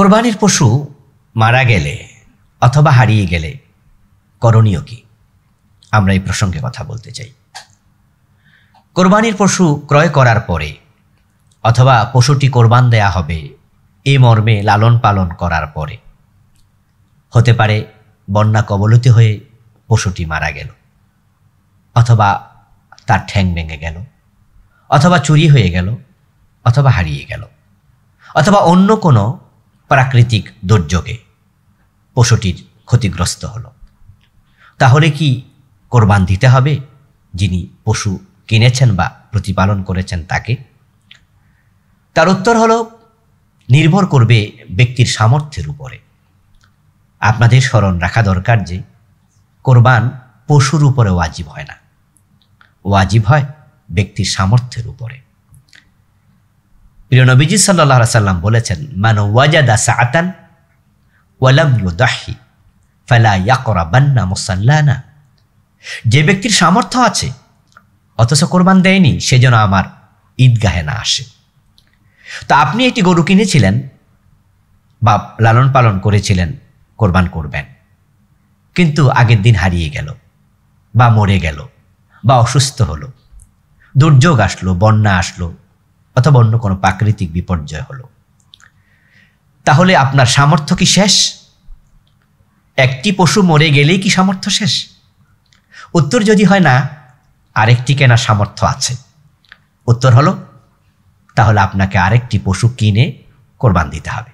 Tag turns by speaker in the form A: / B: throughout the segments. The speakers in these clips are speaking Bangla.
A: কোরবানির পশু মারা গেলে অথবা হারিয়ে গেলে করণীয় কি আমরা এই প্রসঙ্গে কথা বলতে চাই কোরবানির পশু ক্রয় করার পরে অথবা পশুটি কোরবান দেয়া হবে এ মর্মে লালন পালন করার পরে হতে পারে বন্যা কবলিত হয়ে পশুটি মারা গেল অথবা তার ঠ্যাং ভেঙে গেল অথবা চুরি হয়ে গেল অথবা হারিয়ে গেল অথবা অন্য কোনো প্রাকৃতিক দুর্যোগে পশুটির ক্ষতিগ্রস্ত হল তাহলে কি কোরবান দিতে হবে যিনি পশু কিনেছেন বা প্রতিপালন করেছেন তাকে তার উত্তর হলো নির্ভর করবে ব্যক্তির সামর্থ্যের উপরে আপনাদের স্মরণ রাখা দরকার যে কোরবান পশুর উপরে ওয়াজিব হয় না ওয়াজিব হয় ব্যক্তির সামর্থ্যের উপরে প্রিয় নবীজি সাল্লা সাল্লাম বলেছেন মানো ওয়াজাদা সাআতান ওয়ালাম ফেলা ইয়াকরা বান্না মুসাল্লানা যে ব্যক্তির সামর্থ্য আছে অথচ কোরবান দেয়নি সে যেন আমার ঈদগাহে না আসে তা আপনি একটি গরু কিনেছিলেন বা লালন পালন করেছিলেন কোরবান করবেন কিন্তু আগের দিন হারিয়ে গেল বা মরে গেল বা অসুস্থ হলো দুর্যোগ আসলো বন্যা আসলো অথবা অন্য কোনো প্রাকৃতিক বিপর্যয় হলো তাহলে আপনার সামর্থ্য কি শেষ একটি পশু মরে গেলেই কি সামর্থ্য শেষ উত্তর যদি হয় না আরেকটি কেনার সামর্থ্য আছে উত্তর হলো তাহলে আপনাকে আরেকটি পশু কিনে কোরবান দিতে হবে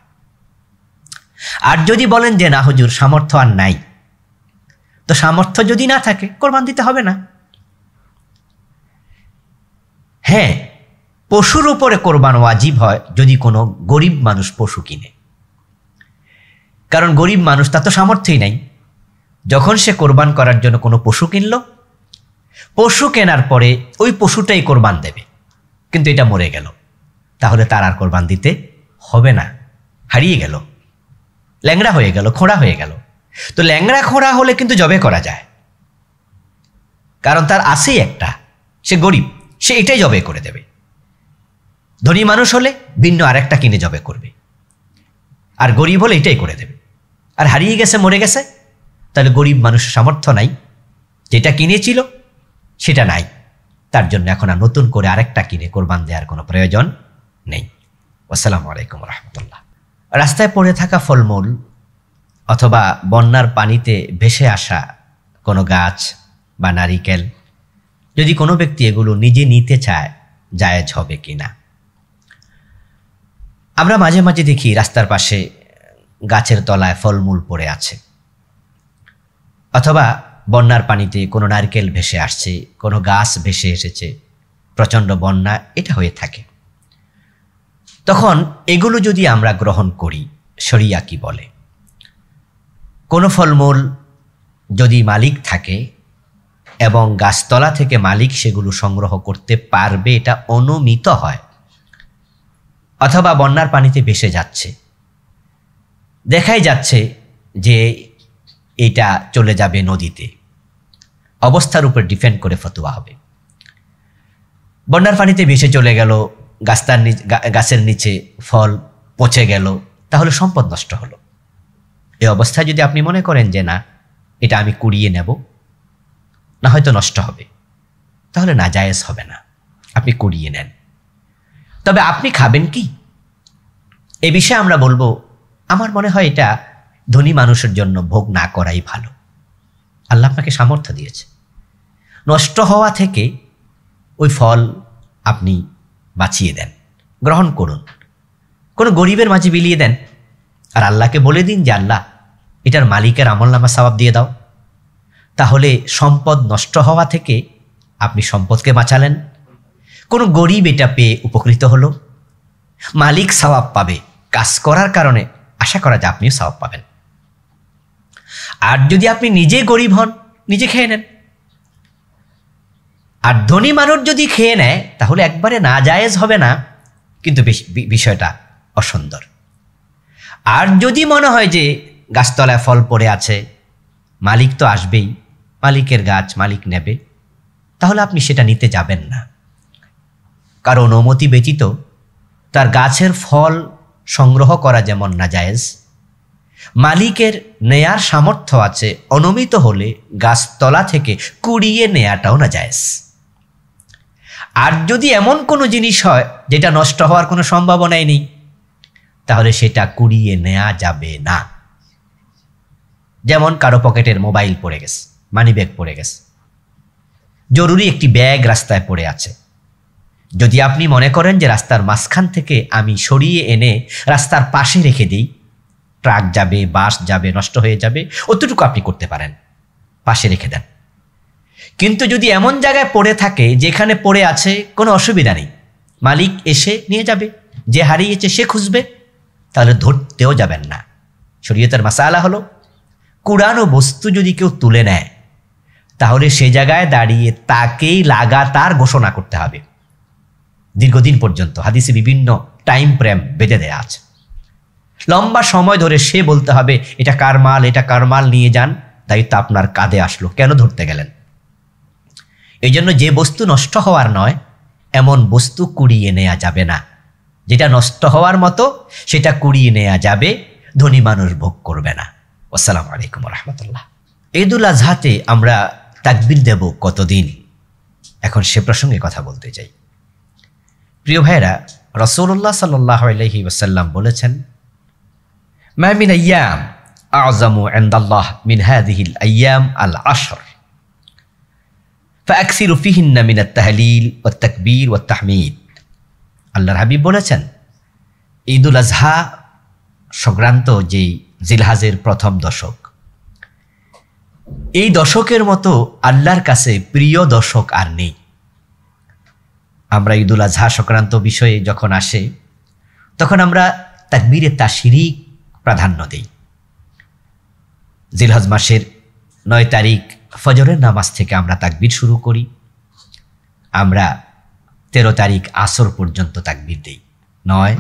A: আর যদি বলেন যে না হুজুর সামর্থ্য আর নাই তো সামর্থ্য যদি না থাকে কোরবান দিতে হবে না হ্যাঁ পশুর উপরে কোরবান ওয়াজিব হয় যদি কোনো গরিব মানুষ পশু কিনে কারণ গরিব মানুষ তার তো সামর্থ্যই নাই যখন সে কোরবান করার জন্য কোনো পশু কিনল পশু কেনার পরে ওই পশুটাই কোরবান দেবে কিন্তু এটা মরে গেল তাহলে তার আর কোরবান দিতে হবে না হারিয়ে গেল ল্যাংড়া হয়ে গেল খোঁড়া হয়ে গেল তো ল্যাংড়া খোঁড়া হলে কিন্তু জবে করা যায় কারণ তার আছেই একটা সে গরিব সে এটাই জবে করে দেবে ধনী মানুষ হলে ভিন্ন আরেকটা কিনে জবে করবে আর গরিব হলে এটাই করে দেবে আর হারিয়ে গেছে মরে গেছে তাহলে গরিব মানুষের সামর্থ্য নাই যেটা কিনেছিল সেটা নাই তার জন্য এখন আর নতুন করে আরেকটা কিনে কোরবান দেওয়ার কোনো প্রয়োজন নেই আসসালামু আলাইকুম রহমতুল্লাহ রাস্তায় পড়ে থাকা ফলমূল অথবা বন্যার পানিতে ভেসে আসা কোনো গাছ বা নারিকেল যদি কোনো ব্যক্তি এগুলো নিজে নিতে চায় জায়েজ হবে কি না আমরা মাঝে মাঝে দেখি রাস্তার পাশে গাছের তলায় ফলমূল পড়ে আছে অথবা বন্যার পানিতে কোনো নারকেল ভেসে আসছে কোনো গাছ ভেসে এসেছে প্রচণ্ড বন্যা এটা হয়ে থাকে তখন এগুলো যদি আমরা গ্রহণ করি শরিয়া কি বলে কোনো ফলমূল যদি মালিক থাকে এবং গাছতলা থেকে মালিক সেগুলো সংগ্রহ করতে পারবে এটা অনুমিত হয় অথবা বন্যার পানিতে ভেসে যাচ্ছে দেখাই যাচ্ছে যে এটা চলে যাবে নদীতে অবস্থার উপর ডিপেন্ড করে ফতোয়া হবে বন্যার পানিতে ভেসে চলে গেল গাছতার গাছের নিচে ফল পচে গেল তাহলে সম্পদ নষ্ট হলো এই অবস্থায় যদি আপনি মনে করেন যে না এটা আমি কুড়িয়ে নেব না হয়তো নষ্ট হবে তাহলে না হবে না আপনি কুড়িয়ে নেন তবে আপনি খাবেন কি এ বিষয়ে আমরা বলবো আমার মনে হয় এটা ধনী মানুষের জন্য ভোগ না করাই ভালো আল্লাহ আপনাকে সামর্থ্য দিয়েছে নষ্ট হওয়া থেকে ওই ফল আপনি বাঁচিয়ে দেন গ্রহণ করুন কোনো গরিবের মাঝে বিলিয়ে দেন আর আল্লাহকে বলে দিন যে আল্লাহ এটার মালিকের নামা সবাব দিয়ে দাও তাহলে সম্পদ নষ্ট হওয়া থেকে আপনি সম্পদকে বাঁচালেন কোনো গরিব এটা পেয়ে উপকৃত হলো মালিক সবাব পাবে কাজ করার কারণে আশা করা যায় আপনিও সবাব পাবেন আর যদি আপনি নিজে গরিব হন নিজে খেয়ে নেন আর ধনী মানুষ যদি খেয়ে নেয় তাহলে একবারে না জায়েজ হবে না কিন্তু বিষয়টা অসুন্দর আর যদি মনে হয় যে গাছতলায় ফল পড়ে আছে মালিক তো আসবেই মালিকের গাছ মালিক নেবে তাহলে আপনি সেটা নিতে যাবেন না কারো অনুমতি ব্যতীত তার গাছের ফল সংগ্রহ করা যেমন নাজায়েজ মালিকের নেয়ার সামর্থ্য আছে অনুমিত হলে গাছতলা থেকে কুড়িয়ে নেয়াটাও নাজায়েজ আর যদি এমন কোনো জিনিস হয় যেটা নষ্ট হওয়ার কোনো সম্ভাবনাই নেই তাহলে সেটা কুড়িয়ে নেওয়া যাবে না যেমন কারো পকেটের মোবাইল পড়ে গেছে মানি ব্যাগ পড়ে গেছে জরুরি একটি ব্যাগ রাস্তায় পড়ে আছে যদি আপনি মনে করেন যে রাস্তার মাঝখান থেকে আমি সরিয়ে এনে রাস্তার পাশে রেখে দিই ট্রাক যাবে বাস যাবে নষ্ট হয়ে যাবে অতটুকু আপনি করতে পারেন পাশে রেখে দেন কিন্তু যদি এমন জায়গায় পড়ে থাকে যেখানে পড়ে আছে কোনো অসুবিধা নেই মালিক এসে নিয়ে যাবে যে হারিয়েছে সে খুঁজবে তাহলে ধরতেও যাবেন না শরীয়তের মাসালা হলো কুড়ানো বস্তু যদি কেউ তুলে নেয় তাহলে সে জায়গায় দাঁড়িয়ে তাকেই লাগাতার ঘোষণা করতে হবে দীর্ঘদিন পর্যন্ত হাদিসে বিভিন্ন টাইম প্রেম বেঁধে দেয়া আছে লম্বা সময় ধরে সে বলতে হবে এটা কার মাল এটা কার মাল নিয়ে যান দায়িত্ব আপনার কাঁধে আসলো কেন ধরতে গেলেন এই জন্য যে বস্তু নষ্ট হওয়ার নয় এমন বস্তু কুড়িয়ে নেওয়া যাবে না যেটা নষ্ট হওয়ার মতো সেটা কুড়িয়ে নেওয়া যাবে ধনী মানুষ ভোগ করবে না আসসালামু আলাইকুম রহমতুল্লাহ ঈদুল আজহাতে আমরা তাকবির দেব কতদিন এখন সে প্রসঙ্গে কথা বলতে চাই প্রিয় ভাইরা রসৌল্লাহ সাল্লাহ আলহি ওসাল্লাম বলেছেন ম্যামিন আয়াম আজমু এন্দাল্লাহ মিনহাদিহিল আয়াম আল আশর ফ্যাক্সির ফিহিন্না মিন তাহলিল ও তকবীর ও তাহমিদ আল্লাহ হাবিব বলেছেন ঈদুল আজহা সংক্রান্ত যে জিলহাজের প্রথম দশক এই দশকের মতো আল্লাহর কাছে প্রিয় দশক আর নেই আমরা ঈদুল আজহা সংক্রান্ত বিষয়ে যখন আসে তখন আমরা তাকবীরে তাসিরই প্রাধান্য দিই জিলহজ মাসের নয় তারিখ ফজরের নামাজ থেকে আমরা তাকবির শুরু করি আমরা তেরো তারিখ আসর পর্যন্ত তাকবির দিই নয়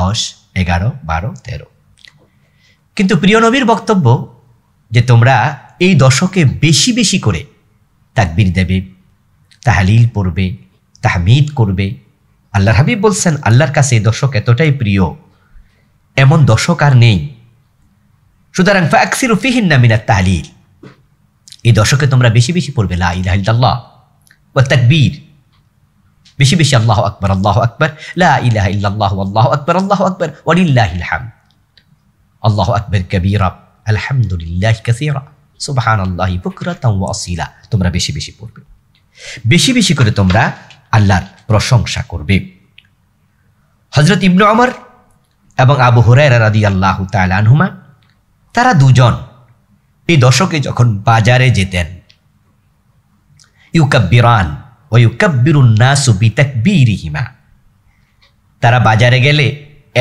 A: দশ এগারো বারো তেরো কিন্তু প্রিয় নবীর বক্তব্য যে তোমরা এই দশকে বেশি বেশি করে তাকবির দেবে তাহালিল পড়বে তাহমিদ করবে আল্লাহর হাবিব বলছেন আল্লাহর কাছে এই দর্শক এতটাই প্রিয় এমন দর্শক আর নেই সুতরাং ফাকসির ফিহিন নামিনা তালিল এই দর্শকে তোমরা বেশি বেশি পড়বে লাহ ও তাকবীর বেশি বেশি আল্লাহ আকবর আল্লাহ আকবর লাহ আল্লাহ আকবর আল্লাহ আকবর ওলিল্লাহাম আল্লাহ আকবর কবিরা আলহামদুলিল্লাহ কাসিরা সুবাহান আল্লাহ বুকরা তাম তোমরা বেশি বেশি পড়বে বেশি বেশি করে তোমরা আল্লাহর প্রশংসা করবে হজরত ইবনু আমর এবং আবু হরাইরা রাদি আল্লাহ তালানহুমা তারা দুজন এই দশকে যখন বাজারে যেতেন ইউকাব্বিরান ও ইউকাব্বিরুন্নাসুবিতাকবিরিহিমা তারা বাজারে গেলে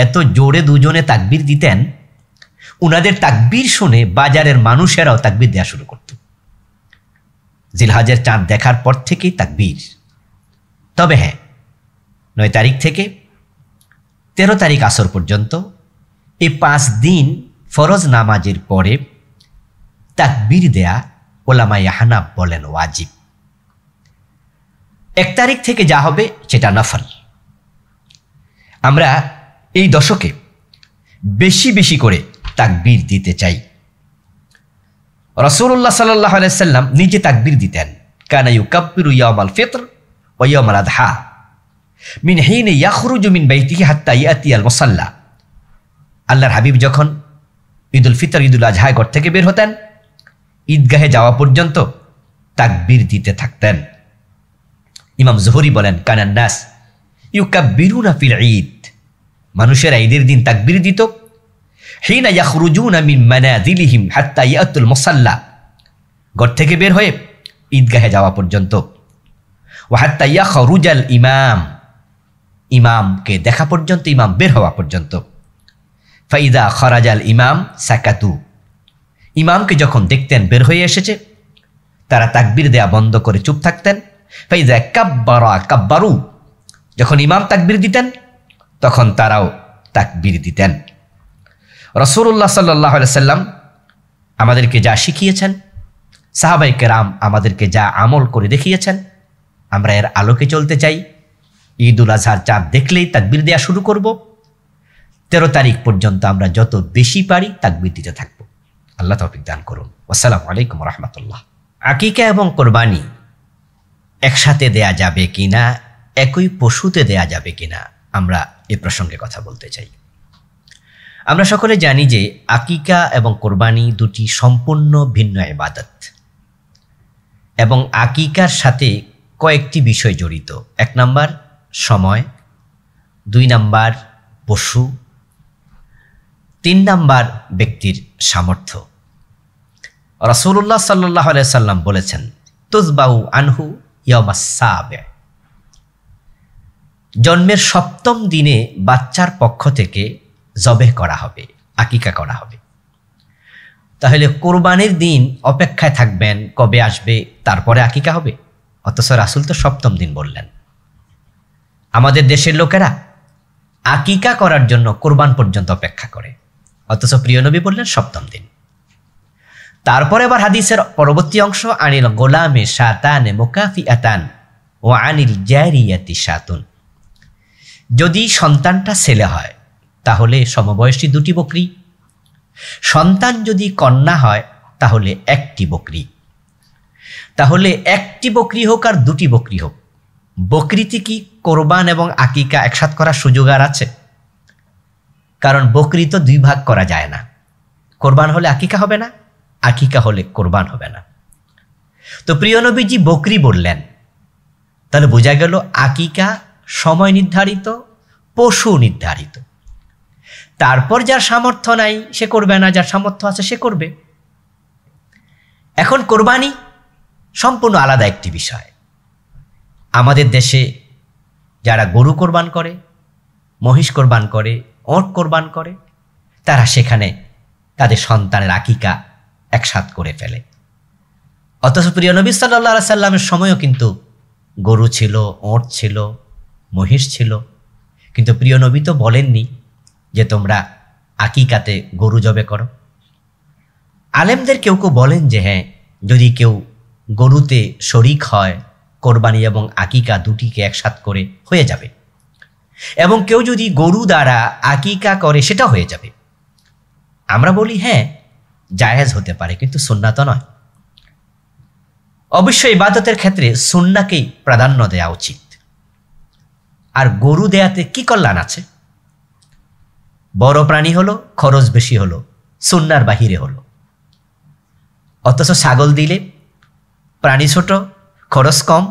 A: এত জোরে দুজনে তাকবির দিতেন উনাদের তাকবির শুনে বাজারের মানুষেরাও তাকবির দেওয়া শুরু করত জিলহাজের চাঁদ দেখার পর থেকেই তাকবির তবে হ্যাঁ নয় তারিখ থেকে তেরো তারিখ আসর পর্যন্ত এই পাঁচ দিন ফরজ নামাজের পরে তাকবির দেয়া ওলামা ইয়াহানাব বলেন ওয়াজিব এক তারিখ থেকে যা হবে সেটা নফল আমরা এই দশকে বেশি বেশি করে তাকবির দিতে চাই রসুল্লাহ সাল্লাহ সাল্লাম নিজে তাকবির দিতেন কানাইউ কাপ্পিরু ইয়ামাল ফেতর ওয়াইয়ামাল আদহা মিন হিন ইয়াখরুজু মিন বাইতিহি হাত্তা ইয়াতি আল মোসাল্লা আল্লাহর হাবিব যখন ঈদুল ফিতর ঈদুল আজহায় ঘর থেকে বের হতেন ঈদগাহে যাওয়া পর্যন্ত তাকবির দিতে থাকতেন ইমাম জহরি বলেন কানান্নাস ইউ কাব্বিরুনা ফিল ঈদ মানুষেরা ঈদের দিন তাকবির দিত হিনা ইয়াখরুজুনা মিন মানাজিলিহিম হাত্তা ইয়াতুল মোসাল্লা ঘর থেকে বের হয়ে ঈদগাহে যাওয়া পর্যন্ত ওয়াহাত্তাইয়া খরুজাল ইমাম ইমামকে দেখা পর্যন্ত ইমাম বের হওয়া পর্যন্ত ফাইদা খরাজাল ইমাম সাকাতু ইমামকে যখন দেখতেন বের হয়ে এসেছে তারা তাকবির দেয়া বন্ধ করে চুপ থাকতেন ফাইজা কাব্বারা কাব্বারু যখন ইমাম তাকবির দিতেন তখন তারাও তাকবির দিতেন রসুল্লাহ সাল্লাহ সাল্লাম আমাদেরকে যা শিখিয়েছেন সাহাবাইকে রাম আমাদেরকে যা আমল করে দেখিয়েছেন আমরা এর আলোকে চলতে চাই ঈদ উল আজহার চাঁদ দেখলেই তাকবির দেওয়া শুরু করব তেরো তারিখ পর্যন্ত আমরা যত বেশি পারি তাকবির দিতে থাকবো আল্লাহ তফিক দান করুন আসসালামু আলাইকুম রহমতুল্লাহ আকিকা এবং কোরবানি একসাথে দেয়া যাবে কি না একই পশুতে দেয়া যাবে কি না আমরা এ প্রসঙ্গে কথা বলতে চাই আমরা সকলে জানি যে আকিকা এবং কোরবানি দুটি সম্পূর্ণ ভিন্ন এবাদত এবং আকিকার সাথে কয়েকটি বিষয় জড়িত এক নাম্বার সময় দুই নাম্বার পশু তিন নাম্বার ব্যক্তির সামর্থ্য রসুল্লাহ সাল্লাহ সাল্লাম বলেছেন তুজবাউ আনহু ইয়মাসাবে জন্মের সপ্তম দিনে বাচ্চার পক্ষ থেকে জবে করা হবে আকিকা করা হবে তাহলে কোরবানির দিন অপেক্ষায় থাকবেন কবে আসবে তারপরে আকিকা হবে অথচ রাসুল তো সপ্তম দিন বললেন আমাদের দেশের লোকেরা আকিকা করার জন্য কোরবান পর্যন্ত অপেক্ষা করে অথচ প্রিয়নবী বললেন সপ্তম দিন তারপরে আবার হাদিসের পরবর্তী অংশ আনিল গোলামে সাতানে মোকাফি আতান ও আনিল জ্যারিয়াতি সাতুন যদি সন্তানটা ছেলে হয় তাহলে সমবয়সী দুটি বকরি সন্তান যদি কন্যা হয় তাহলে একটি বকরি তাহলে একটি বকরি হোক আর দুটি বকরি হোক বকৃতি কি কোরবান এবং আকিকা একসাথ করার সুযোগ আর আছে কারণ বকরি তো দুই ভাগ করা যায় না কোরবান হলে আকিকা হবে না আকিকা হলে কোরবান হবে না তো প্রিয়নবীজি বকরি বললেন তাহলে বোঝা গেল আকিকা সময় নির্ধারিত পশু নির্ধারিত তারপর যার সামর্থ্য নাই সে করবে না যার সামর্থ্য আছে সে করবে এখন কোরবানি সম্পূর্ণ আলাদা একটি বিষয় আমাদের দেশে যারা গরু কোরবান করে মহিষ কোরবান করে অঁক কোরবান করে তারা সেখানে তাদের সন্তানের আকিকা একসাথ করে ফেলে অথচ প্রিয় নবী সাল্লা সাল্লামের সময়ও কিন্তু গরু ছিল ওঁট ছিল মহিষ ছিল কিন্তু প্রিয় নবী তো বলেননি যে তোমরা আকিকাতে গরু জবে করো আলেমদের কেউ কেউ বলেন যে হ্যাঁ যদি কেউ গরুতে শরিক হয় কোরবানি এবং আকিকা দুটিকে একসাথ করে হয়ে যাবে এবং কেউ যদি গরু দ্বারা আকিকা করে সেটা হয়ে যাবে আমরা বলি হ্যাঁ জায়েজ হতে পারে কিন্তু সুন্না তো নয় অবশ্যই ইবাদতের ক্ষেত্রে সুন্নাকেই প্রাধান্য দেওয়া উচিত আর গরু দেয়াতে কি কল্যাণ আছে বড় প্রাণী হলো খরচ বেশি হলো সুন্নার বাহিরে হলো অথচ ছাগল দিলে প্রাণী ছোট খরচ কম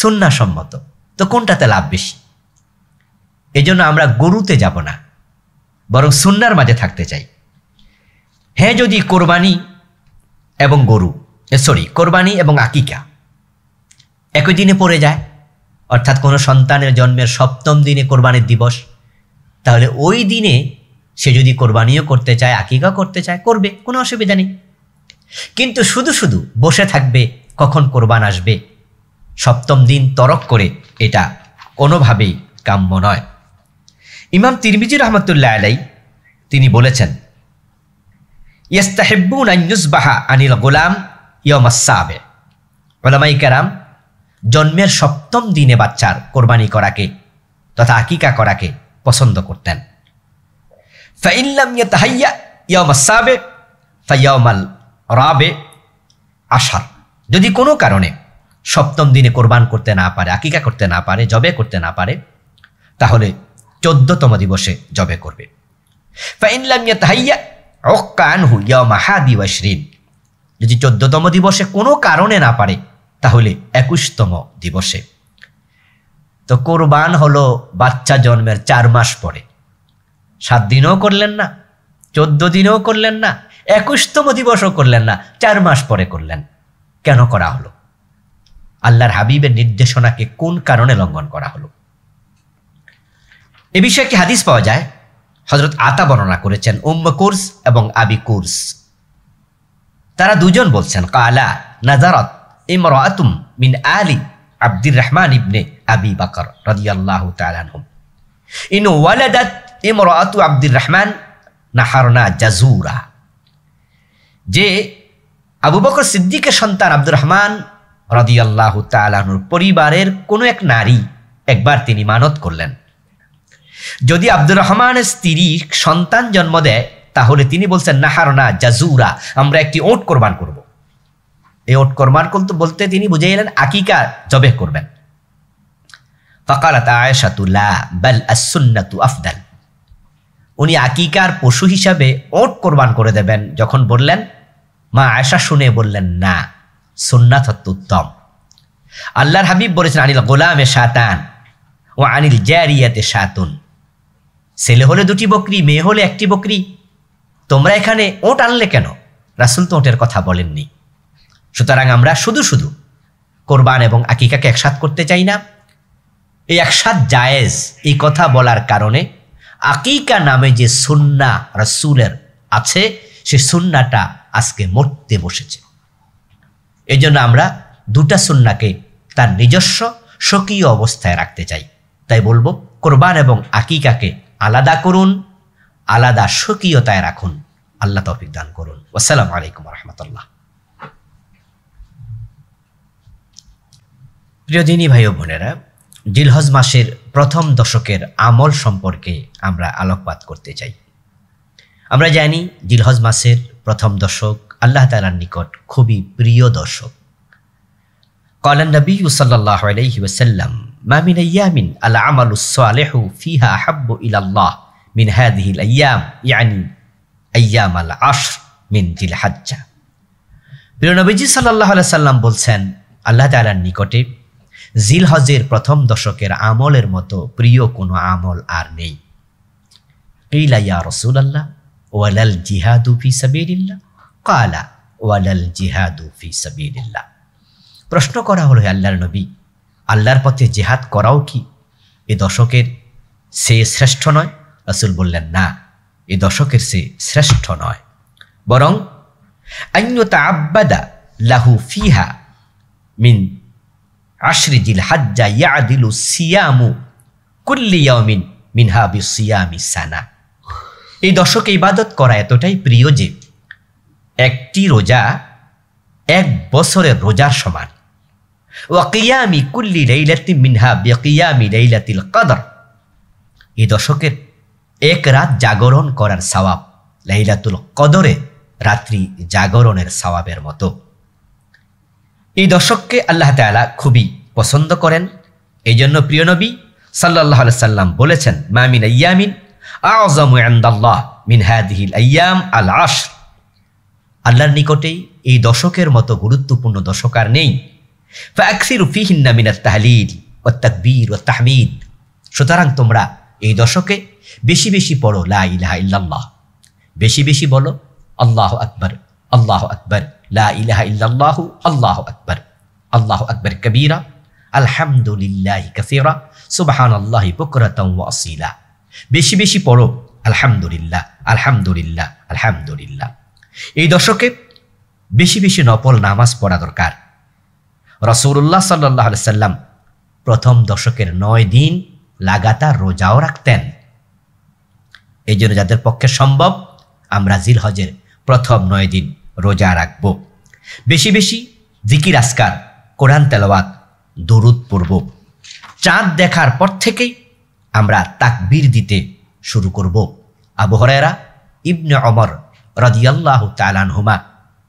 A: সন্ন্যাসম্মত তো কোনটাতে লাভ বেশি এজন্য আমরা গরুতে যাব না বরং সুন্নার মাঝে থাকতে চাই হ্যাঁ যদি কোরবানি এবং গরু সরি কোরবানি এবং আকিকা একই দিনে পড়ে যায় অর্থাৎ কোনো সন্তানের জন্মের সপ্তম দিনে কোরবানির দিবস তাহলে ওই দিনে সে যদি কোরবানিও করতে চায় আকিকা করতে চায় করবে কোনো অসুবিধা নেই কিন্তু শুধু শুধু বসে থাকবে কখন কোরবান আসবে সপ্তম দিন তরক করে এটা কোনোভাবেই কাম্য নয় ইমাম তিরমিজি রহমতুল্লাহ আলাই তিনি বলেছেন ইয়াস্তাহেব্বুন বাহা আনিল গোলাম ইয়মাসাবে ওলামাই কারাম জন্মের সপ্তম দিনে বাচ্চার কোরবানি করাকে তথা আকিকা করাকে পছন্দ করতেন ফাইল্লাম ইয়া তাহাইয়া ইয়মাসাবে ফাইয়ামাল রাবে আশার যদি কোনো কারণে সপ্তম দিনে কোরবান করতে না পারে আকিকা করতে না পারে জবে করতে না পারে তাহলে চোদ্দতম দিবসে জবে করবে যদি চোদ্দতম দিবসে কোনো কারণে না পারে তাহলে একুশতম দিবসে তো কোরবান হলো বাচ্চা জন্মের চার মাস পরে সাত দিনও করলেন না চোদ্দ দিনেও করলেন না একুশতম দিবসও করলেন না চার মাস পরে করলেন কেন করা হলো আল্লাহর হাবিবের নির্দেশনাকে কোন কারণে লঙ্ঘন করা হলো এ বিষয়ে একটি হাদিস পাওয়া যায় হজরত আতা বর্ণনা করেছেন উম্ম কুর্স এবং আবি কুর্স তারা দুজন বলছেন কালা নাজারত ইমরাতুম মিন আলী আব্দুর রহমান ইবনে আবি বাকর রাদিয়াল্লাহু তাআলাহুম ইন ওয়ালাদাত ইমরাতু আব্দুর রহমান নাহারনা জাজুরা যে আবু বকর সিদ্দিকের সন্তান আব্দুর রহমান রদিয়াল্লাহ তালাহুর পরিবারের কোনো এক নারী একবার তিনি মানত করলেন যদি আব্দুর রহমানের স্ত্রী সন্তান জন্ম দেয় তাহলে তিনি বলছেন নাহারনা জাজুরা আমরা একটি ওট কোরবান করব। এই ওট কোরবান করতে বলতে তিনি বুঝে এলেন আকিকা জবে করবেন ফকালাত আয়েশাতু লা আসুন্নাতু আফদাল উনি আকিকার পশু হিসাবে ওট কোরবান করে দেবেন যখন বললেন মা আয়সা শুনে বললেন না সুন্নাথ উত্তম আল্লাহর হাবিব বলেছেন আনিল গোলামে সাতান ও আনিল জ্যারিয়াতে সাতুন ছেলে হলে দুটি বকরি মেয়ে হলে একটি বকরি তোমরা এখানে ওট আনলে কেন রাসুল তো ওটের কথা বলেননি সুতরাং আমরা শুধু শুধু কোরবান এবং আকিকাকে একসাথ করতে চাই না এই একসাথ জায়েজ এই কথা বলার কারণে আকিকা নামে যে সুন্না রাসুলের আছে সে সুন্নাটা আজকে মরতে বসেছে এজন্য আমরা দুটা সুন্নাকে তার নিজস্ব স্বকীয় অবস্থায় রাখতে চাই তাই বলবো কোরবান এবং আকিকাকে আলাদা করুন আলাদা স্বকীয়তায় রাখুন আল্লাহ তৌফিক দান করুন আসসালামু আলাইকুম রহমতুল্লাহ প্রিয়দিনী ভাই ও বোনেরা জিলহজ মাসের প্রথম দশকের আমল সম্পর্কে আমরা আলোকপাত করতে চাই আমরা জানি জিলহজ মাসের প্রথম দশক আল্লাহ তালার নিকট খুবই প্রিয় দশক কলান নবী সাল্লাহ আলহি ওসাল্লাম মামিন ইয়ামিন আল আমাল সালেহু ফিহা হাব্বু ইলাল্লাহ মিন হাদিহিল আয়াম ইয়ানি আয়াম আল আশর মিন দিল হাজ্জা প্রিয় নবীজি সাল্লাহ সাল্লাম বলছেন আল্লাহ তালার নিকটে জিল হজের প্রথম দশকের আমলের মতো প্রিয় কোনো আমল আর নেই ইলা ইয়া রসুল আল্লাহ ওয়ালাল জিহাদু ফি সাবিলিল্লাহ কালা ওয়ালাল জিহাদু ফি সাবিলিল্লাহ প্রশ্ন করা হলো আল্লাহর নবী আল্লাহর পথে জেহাদ করাও কি এ দশকের সে শ্রেষ্ঠ নয় রাসুল বললেন না এ দশকের সে শ্রেষ্ঠ নয় বরং আইনতা আব্বাদা লাহু ফিহা মিন আশরিজিল হাজ্জা ইয়াদিলু সিয়ামু কুল্লি ইয়ামিন মিনহা বি সিয়ামি সানা এই দর্শক ইবাদত করা এতটাই প্রিয় যে একটি রোজা এক বছরের রোজার সমান ওয়াকিয়ামি কুল্লি লাইলাতি মিনহা বেকিয়ামি লাইলাতিল কদর এই দশকের এক রাত জাগরণ করার সওয়াব লাইলাতুল কদরে রাত্রি জাগরণের সওয়াবের মতো এই দশককে আল্লাহ তালা খুবই পছন্দ করেন এই জন্য প্রিয় নবী সাল্লাহ সাল্লাম বলেছেন মামিন ইয়ামিন আয়াম আল্লাহর নিকটেই এই দশকের মতো গুরুত্বপূর্ণ দশক আর নেই তাহলিল ও তাকবীর ও তাহমিদ সুতরাং তোমরা এই দশকে বেশি বেশি পড়ো লা বেশি বেশি বলো আল্লাহ আকবর আল্লাহ আকবর লা আল্লাহ আকবর আল্লাহ আকবর কবীরা আলহামদুলিল্লাহ কাসিরা সুবহান আল্লাহ বকরতম ওসিলা বেশি বেশি পড়ো আলহামদুলিল্লাহ আলহামদুলিল্লাহ আলহামদুলিল্লাহ এই দশকে বেশি বেশি নপল নামাজ পড়া দরকার রসৌল্লাহ সাল্লাহ সাল্লাম প্রথম দশকের নয় দিন লাগাতার রোজাও রাখতেন এই জন্য যাদের পক্ষে সম্ভব আমরা জিল হজের প্রথম নয় দিন রোজা রাখব বেশি বেশি জিকির আসকার কোরআন তেলওয়াত দরুদ পূর্ব চাঁদ দেখার পর থেকেই আমরা তাকবীর দিতে শুরু করব আবু হরেরা ইবনে অমর রদিয়াল্লাহ তালানহুমা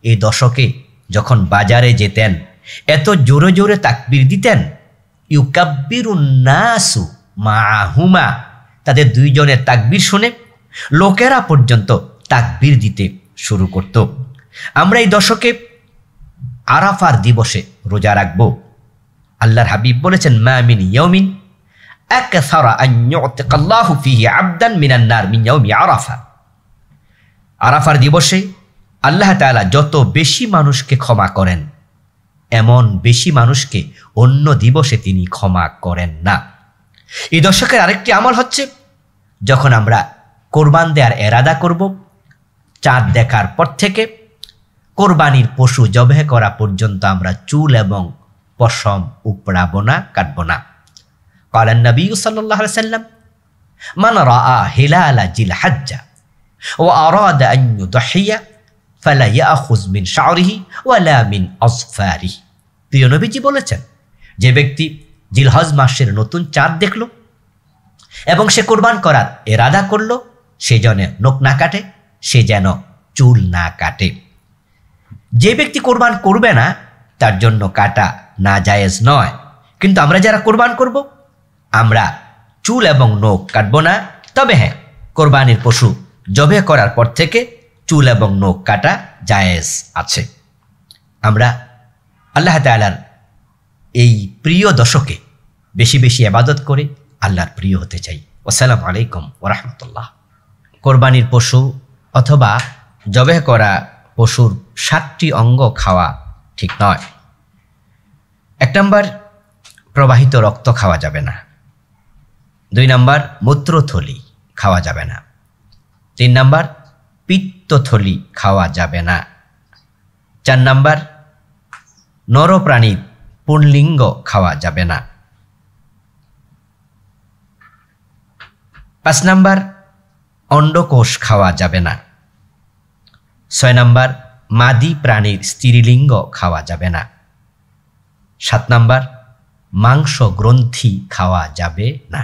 A: এই দশকে যখন বাজারে যেতেন এত জোরে জোরে তাকবির দিতেন ইউকাব্বিরুন্নাসু মাহুমা তাদের দুইজনের তাকবির শুনে লোকেরা পর্যন্ত তাকবির দিতে শুরু করত আমরা এই দশকে আরাফার দিবসে রোজা রাখব আল্লাহর হাবিব বলেছেন মামিন ইয়মিন আরাফার দিবসে আল্লাহ তালা যত বেশি মানুষকে ক্ষমা করেন এমন বেশি মানুষকে অন্য দিবসে তিনি ক্ষমা করেন না এই দর্শকের আরেকটি আমল হচ্ছে যখন আমরা কোরবান দেয়ার এরাদা করব চাঁদ দেখার পর থেকে কোরবানির পশু জবে করা পর্যন্ত আমরা চুল এবং পশম উপড়াবো না কাটবো না قال النبي صلى الله عليه وسلم من رأى هلال ذي الحجة وأراد أن يضحي فلا يأخذ من شعره ولا من أظفاره প্রিয় নবীজি বলেছেন যে ব্যক্তি জিলহজ মাসের নতুন চাঁদ দেখল এবং সে কোরবান করার এরাদা করল সে যেন নখ না কাটে সে যেন চুল না কাটে যে ব্যক্তি কোরবান করবে না তার জন্য কাটা না জায়েজ নয় কিন্তু আমরা যারা কোরবান করবো আমরা চুল এবং নখ কাটব না তবে হ্যাঁ কোরবানির পশু জবে করার পর থেকে চুল এবং নখ কাটা জায়েজ আছে আমরা আল্লাহ তালার এই প্রিয় দশকে বেশি বেশি আবাদত করে আল্লাহর প্রিয় হতে চাই আসসালামু আলাইকুম ওরহমতুল্লাহ কোরবানির পশু অথবা জবে করা পশুর সাতটি অঙ্গ খাওয়া ঠিক নয় এক নম্বর প্রবাহিত রক্ত খাওয়া যাবে না দুই নাম্বার মূত্রথলি খাওয়া যাবে না তিন নাম্বার পিত্তথলি খাওয়া যাবে না চার নাম্বার নরপ্রাণী পুণলিঙ্গ খাওয়া যাবে না পাঁচ নাম্বার অন্ডকোষ খাওয়া যাবে না ছয় নাম্বার মাদি প্রাণীর স্ত্রীলিঙ্গ খাওয়া যাবে না সাত নাম্বার মাংস গ্রন্থি খাওয়া যাবে না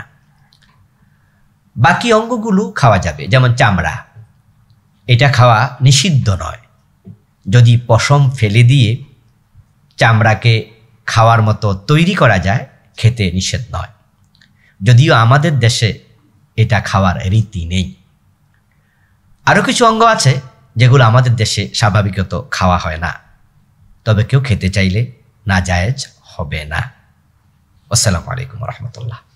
A: বাকি অঙ্গগুলো খাওয়া যাবে যেমন চামড়া এটা খাওয়া নিষিদ্ধ নয় যদি পশম ফেলে দিয়ে চামড়াকে খাওয়ার মতো তৈরি করা যায় খেতে নিষেধ নয় যদিও আমাদের দেশে এটা খাওয়ার রীতি নেই আরও কিছু অঙ্গ আছে যেগুলো আমাদের দেশে স্বাভাবিকত খাওয়া হয় না তবে কেউ খেতে চাইলে না জায়েজ হবে না আসসালামু আলাইকুম রহমতুল্লাহ